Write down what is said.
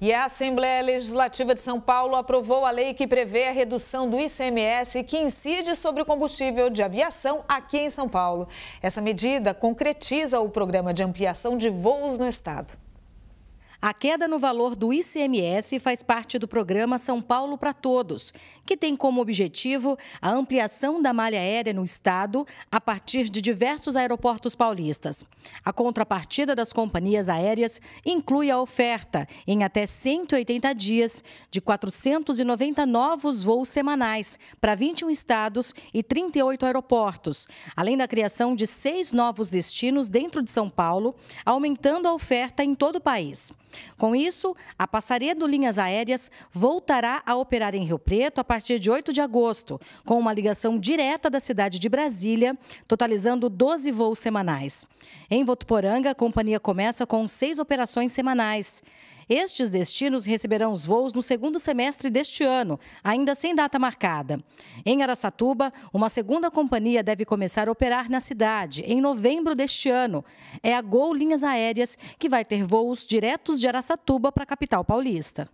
E a Assembleia Legislativa de São Paulo aprovou a lei que prevê a redução do ICMS que incide sobre o combustível de aviação aqui em São Paulo. Essa medida concretiza o programa de ampliação de voos no estado. A queda no valor do ICMS faz parte do programa São Paulo para Todos, que tem como objetivo a ampliação da malha aérea no estado a partir de diversos aeroportos paulistas. A contrapartida das companhias aéreas inclui a oferta, em até 180 dias, de 490 novos voos semanais para 21 estados e 38 aeroportos, além da criação de seis novos destinos dentro de São Paulo, aumentando a oferta em todo o país. Com isso, a Passaredo Linhas Aéreas voltará a operar em Rio Preto a partir de 8 de agosto, com uma ligação direta da cidade de Brasília, totalizando 12 voos semanais. Em Votuporanga, a companhia começa com seis operações semanais. Estes destinos receberão os voos no segundo semestre deste ano, ainda sem data marcada. Em Aracatuba, uma segunda companhia deve começar a operar na cidade em novembro deste ano. É a Gol Linhas Aéreas, que vai ter voos diretos de Aracatuba para a capital paulista.